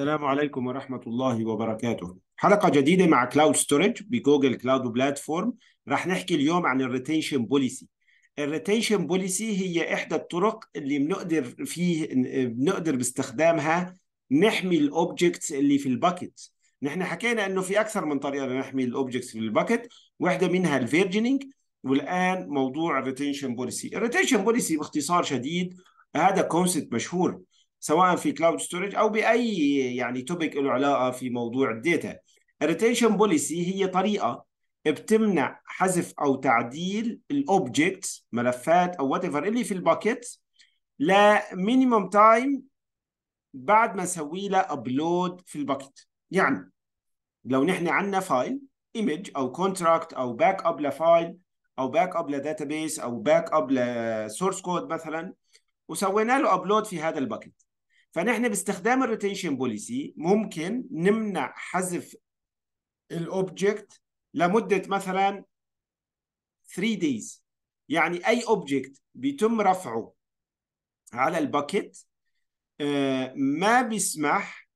السلام عليكم ورحمة الله وبركاته حلقة جديدة مع كلاود ستورج بجوجل كلاود بلاتفورم رح نحكي اليوم عن الريتينشن بوليسي الريتينشن بوليسي هي إحدى الطرق اللي بنقدر فيه بنقدر باستخدامها نحمي الأوبجكتس اللي في الباكت نحن حكينا انه في اكثر من طريقه لنحمي الاوبجكتس في الباكت واحده منها الفيرجنينج والان موضوع الريتينشن بوليسي الريتينشن بوليسي باختصار شديد هذا كونسبت مشهور سواء في كلاود ستورج او باي يعني توبيك له علاقه في موضوع الداتا الريتنشن بوليسي هي طريقه بتمنع حذف او تعديل الاوبجكت ملفات او وات ايفر اللي في الباكيت لمينيموم تايم بعد ما نسوي له ابلود في الباكيت يعني لو نحن عندنا فايل ايمج او كونتراكت او باك اب لفايل او باك اب لداتابيس او باك اب لسورس كود مثلا وسوينا له ابلود في هذا الباكيت فنحن باستخدام الريتنشن بوليسي ممكن نمنع حذف الاوبجكت لمده مثلا 3 دايز يعني اي اوبجكت بيتم رفعه على الباكيت آه، ما بيسمح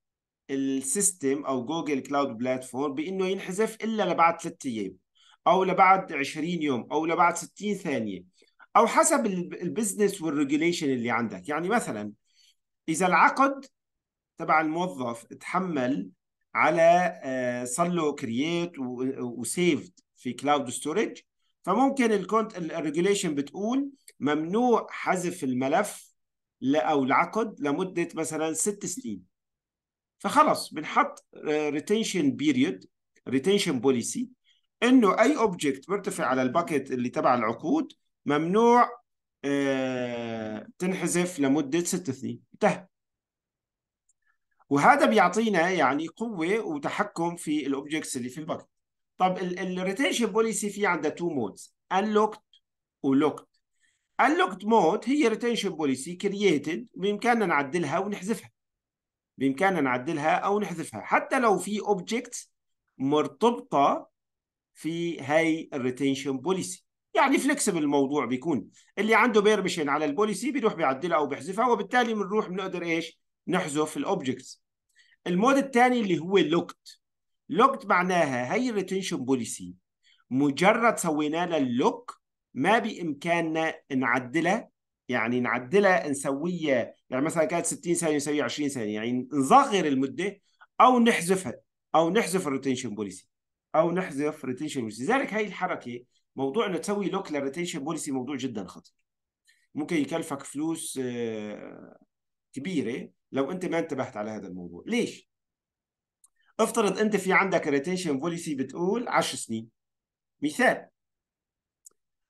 السيستم او جوجل كلاود بلاتفورم بانه ينحذف الا لبعد 3 ايام او لبعد 20 يوم او لبعد 60 ثانيه او حسب البزنس والريجوليشن اللي عندك يعني مثلا اذا العقد تبع الموظف اتحمل على صار له كرييت وسيفد في كلاود ستورج فممكن الكونت الريجوليشن بتقول ممنوع حذف الملف او العقد لمده مثلا ست سنين فخلص بنحط ريتنشن بيريود ريتنشن بوليسي انه اي اوبجكت مرتفع على الباكيت اللي تبع العقود ممنوع آه، تنحذف لمدة ست سنين انتهى وهذا بيعطينا يعني قوة وتحكم في الأوبجكتس اللي في الباكت طب الريتيشن بوليسي في عندها تو مودز unlocked ولوكت انلوكت mode هي ريتيشن بوليسي كرييتد بإمكاننا نعدلها ونحذفها بإمكاننا نعدلها أو نحذفها حتى لو في أوبجكتس مرتبطة في هاي الريتيشن بوليسي يعني فليكسبل الموضوع بيكون اللي عنده بيرمشن على البوليسي بيروح بيعدلها او بيحذفها وبالتالي بنروح بنقدر ايش نحذف الاوبجكتس المود الثاني اللي هو لوكت لوكت معناها هي الريتنشن بوليسي مجرد سوينا لها اللوك ما بامكاننا نعدلها يعني نعدلها نسويها يعني مثلا كانت 60 ثانيه نسويها 20 ثانيه يعني نصغر المده او نحذفها او نحذف الريتنشن بوليسي او نحذف ريتنشن بوليسي لذلك هي الحركه موضوع انك تسوي لوكال ريتيشن بوليسي موضوع جدا خطير ممكن يكلفك فلوس آه، كبيره لو انت ما انتبهت على هذا الموضوع ليش افترض انت في عندك ريتيشن بوليسي بتقول 10 سنين مثال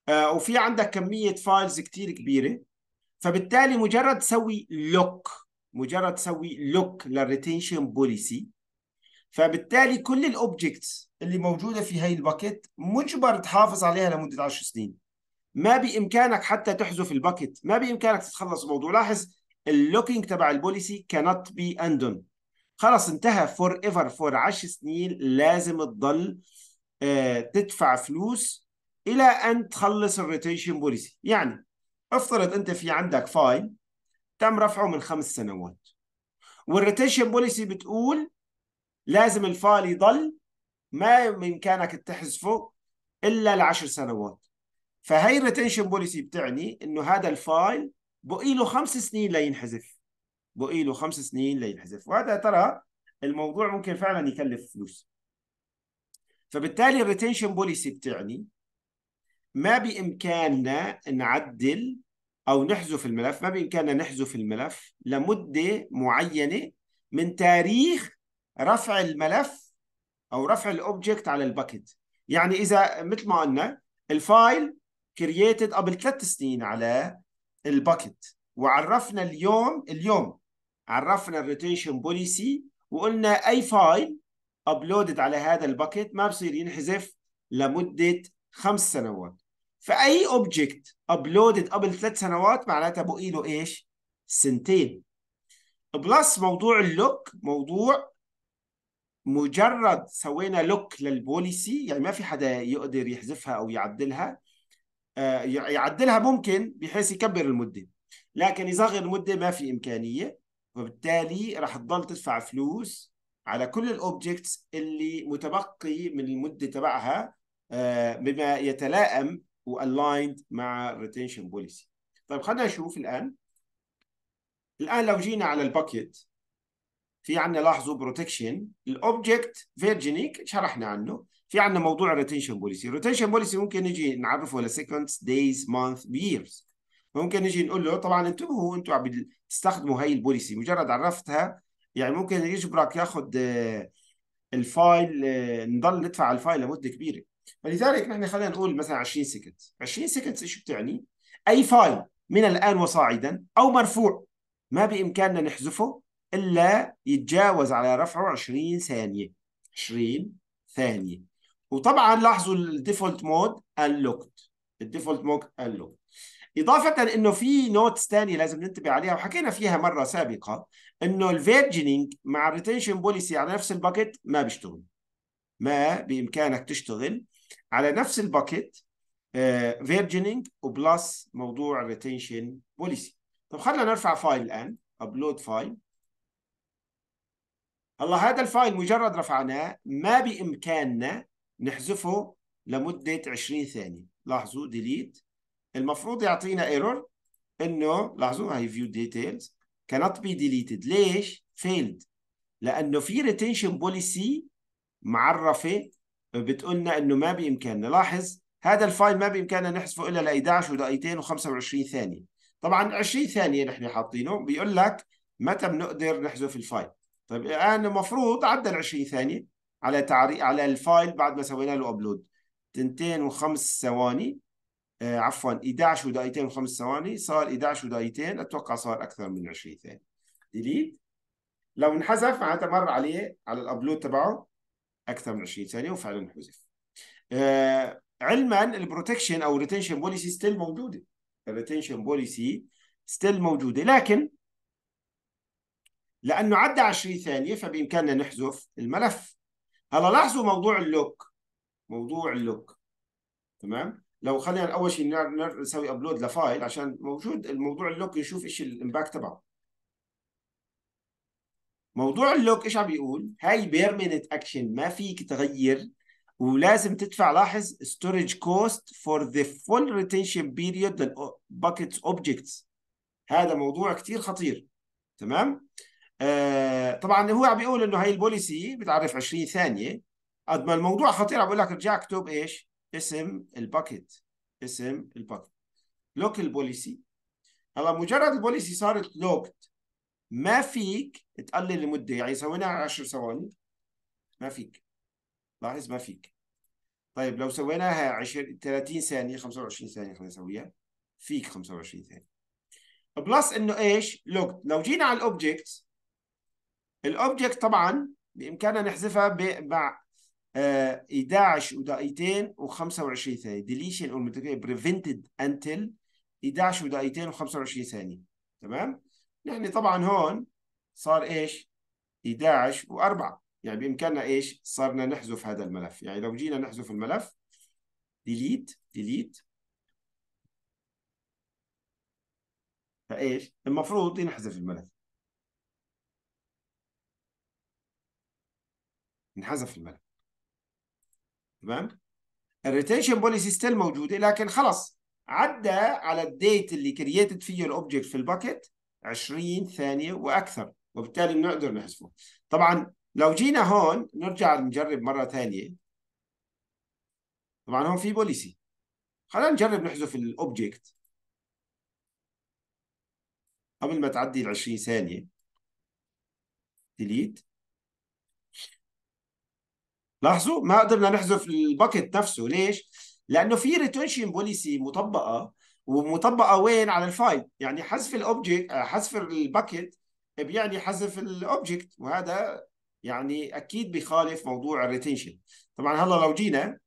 آه وفي عندك كميه فايلز كتير كبيره فبالتالي مجرد تسوي لوك مجرد تسوي لوك للريتينشن بوليسي فبالتالي كل الاوبجكتس اللي موجوده في هي الباكيت مجبر تحافظ عليها لمده 10 سنين ما بامكانك حتى تحذف الباكيت ما بامكانك تتخلص من الموضوع لاحظ اللوكينج تبع البوليسي كانت بي اندون خلاص انتهى فور ايفر فور 10 سنين لازم تضل آه، تدفع فلوس الى ان تخلص الروتيشن بوليسي يعني افترض انت في عندك فايل تم رفعه من خمس سنوات والروتيشن بوليسي بتقول لازم الفايل يضل ما بامكانك تحذفه الا لعشر سنوات فهي الريتنشن بوليسي بتعني انه هذا الفايل بقي له خمس سنين لينحذف بقي له خمس سنين لينحذف وهذا ترى الموضوع ممكن فعلا يكلف فلوس فبالتالي الريتنشن بوليسي بتعني ما بامكاننا نعدل او نحذف الملف ما بامكاننا نحذف الملف لمده معينه من تاريخ رفع الملف او رفع الاوبجكت على الباكت يعني اذا مثل ما قلنا الفايل كرييتد قبل ثلاث سنين على الباكت وعرفنا اليوم اليوم عرفنا الروتيشن بوليسي وقلنا اي فايل ابلودد على هذا الباكت ما بصير ينحذف لمده خمس سنوات فاي اوبجكت ابلودد قبل ثلاث سنوات معناتها بقي له ايش؟ سنتين بلس موضوع اللوك موضوع مجرد سوينا لوك للبوليسي يعني ما في حدا يقدر يحذفها او يعدلها آه، يعدلها ممكن بحيث يكبر المده لكن يصغر المده ما في امكانيه وبالتالي راح تضل تدفع فلوس على كل الاوبجكتس اللي متبقي من المده تبعها آه، بما يتلائم والايند مع الريتنشن بوليسي طيب خلينا نشوف الان الان لو جينا على الباكيت في عندنا لاحظوا بروتكشن الاوبجكت فيرجينيك شرحنا عنه في عندنا موضوع الريتنشن بوليسي الريتنشن بوليسي ممكن نجي نعرفه لسكندز دايز مانث ييرز ممكن نجي نقول له طبعا انتبهوا انتم عم تستخدموا هاي البوليسي مجرد عرفتها يعني ممكن يجبرك ياخذ آه، الفايل آه، نضل ندفع الفايل لمده كبيره فلذلك نحن خلينا نقول مثلا 20 سكند 20 سكند ايش بتعني؟ اي فايل من الان وصاعدا او مرفوع ما بامكاننا نحذفه إلا يتجاوز على رفعه 20 ثانية 20 ثانية وطبعا لاحظوا الديفولت مود اللوكت الديفولت مود اللوكت إضافة إنه في نوتس ثانية لازم ننتبه عليها وحكينا فيها مرة سابقة إنه الفيرجنينج مع الريتنشن بوليسي على نفس الباكيت ما بيشتغل ما بإمكانك تشتغل على نفس الباكيت فيرجنينج آه، وبلس موضوع الريتنشن بوليسي طب خلينا نرفع فايل الآن ابلود فايل هلا هذا الفايل مجرد رفعناه ما بإمكاننا نحذفه لمدة 20 ثانية لاحظوا ديليت المفروض يعطينا ايرور انه لاحظوا هاي فيو ديتيلز كانت بي ديليتد ليش؟ فيلد لانه في ريتينشن بوليسي معرفه بتقولنا انه ما بامكاننا لاحظ هذا الفايل ما بامكاننا نحذفه الا ل 11 ودقيقتين و25 ثانيه طبعا 20 ثانيه نحن حاطينه بيقول لك متى بنقدر نحذف الفايل طيب الان المفروض عدى ال 20 ثانيه على تعري على الفايل بعد ما سوينا له ابلود تنتين وخمس ثواني آه عفوا 11 ودقيقتين وخمس ثواني صار 11 ودقيقتين اتوقع صار اكثر من 20 ثانيه ديليت لو انحذف معناتها مر عليه على الابلود تبعه اكثر من 20 ثانيه وفعلا حذف آه علما البروتكشن او الريتنشن بوليسي ستيل موجوده الريتنشن بوليسي ستيل موجوده لكن لأنه عدى 20 ثانية فبإمكاننا نحذف الملف هلا لاحظوا موضوع اللوك موضوع اللوك تمام لو خلينا أول شيء نسوي أبلود لفايل عشان موجود الموضوع اللوك نشوف إيش الإمباكت تبعه موضوع اللوك إيش عم بيقول هاي بيرمننت أكشن ما فيك تغير ولازم تدفع لاحظ storage cost for the full retention period للbuckets objects هذا موضوع كثير خطير تمام آه، طبعا هو عم بيقول انه هي البوليسي بتعرف 20 ثانيه قد ما الموضوع خطير عم بقول لك ارجع اكتب ايش؟ اسم الباكيت اسم الباكيت لوك البوليسي هلا مجرد البوليسي صارت لوكت ما فيك تقلل المده يعني سويناها 10 ثواني ما فيك لاحظ ما فيك طيب لو سويناها 20 30 ثانيه 25 ثانيه خلينا نسويها فيك 25 ثانيه بلس انه ايش لوكت لو جينا على الاوبجكت الاوبجكت طبعا بامكاننا نحذفها مع آه 11 ودقيقتين و25 ثانيه ديليشن اور بريفنتد انتل 11 ودقيقتين و25 ثانيه تمام نحن يعني طبعا هون صار ايش 11 و4 يعني بامكاننا ايش صارنا نحذف هذا الملف يعني لو جينا نحذف الملف ديليت ديليت فايش المفروض ينحذف الملف انحذف الملف تمام الريتيشن بوليسي ستيل موجوده لكن خلص عدى على الديت اللي كرييتد فيه الاوبجكت في الباكيت 20 ثانيه واكثر وبالتالي بنقدر نحذفه طبعا لو جينا هون نرجع نجرب مره ثانيه طبعا هون في بوليسي خلينا نجرب نحذف الاوبجكت قبل ما تعدي ال 20 ثانيه ديليت لاحظوا ما قدرنا نحذف الباكت نفسه ليش؟ لانه في ريتنشن بوليسي مطبقه ومطبقه وين على الفايل يعني حذف الاوبجكت حذف الباكت بيعني حذف الاوبجكت وهذا يعني اكيد بخالف موضوع الريتنشن طبعا هلا لو جينا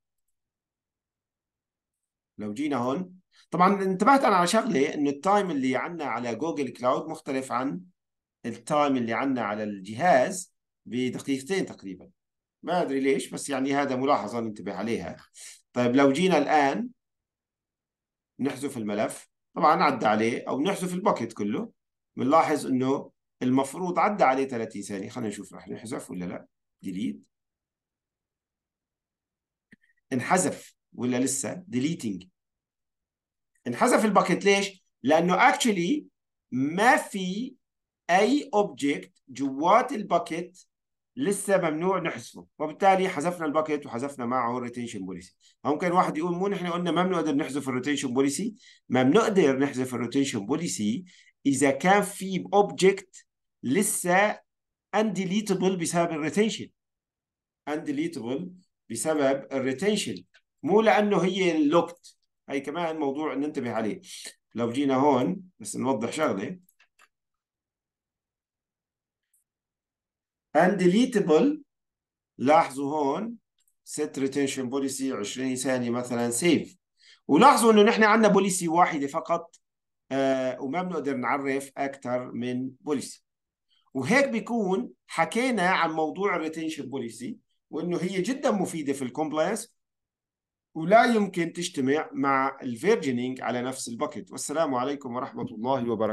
لو جينا هون طبعا انتبهت انا على شغله انه التايم اللي عندنا على جوجل كلاود مختلف عن التايم اللي عندنا على الجهاز بدقيقتين تقريبا ما أدري ليش بس يعني هذا ملاحظة ننتبه عليها طيب لو جينا الآن نحذف الملف طبعا عدى عليه أو نحذف الباكيت كله بنلاحظ إنه المفروض عدى عليه 30 ثانية خلينا نشوف رح نحذف ولا لا ديليت انحذف ولا لسه ديليتنج انحذف الباكيت ليش؟ لأنه اكشلي ما في أي اوبجكت جوات الباكيت لسه ممنوع نحذفه وبالتالي حذفنا الباكيت وحذفنا معه الريتنشن بوليسي ممكن واحد يقول مو نحن قلنا ما بنقدر نحذف الريتينشن بوليسي ما بنقدر نحذف الريتينشن بوليسي اذا كان في اوبجكت لسه انديليتبل بسبب الريتنشن انديليتبل بسبب الريتنشن مو لانه هي لوكت هي كمان موضوع ننتبه عليه لو جينا هون بس نوضح شغله deletable لاحظوا هون set retention policy 20 ثانية مثلا save ولاحظوا انه نحن عندنا بوليسي واحدة فقط آه وما بنقدر نعرف أكثر من بوليسي وهيك بيكون حكينا عن موضوع الريتنشن بوليسي وانه هي جدا مفيدة في الكومبلاينس ولا يمكن تجتمع مع الفيرجنينج على نفس الباكت والسلام عليكم ورحمة الله وبركاته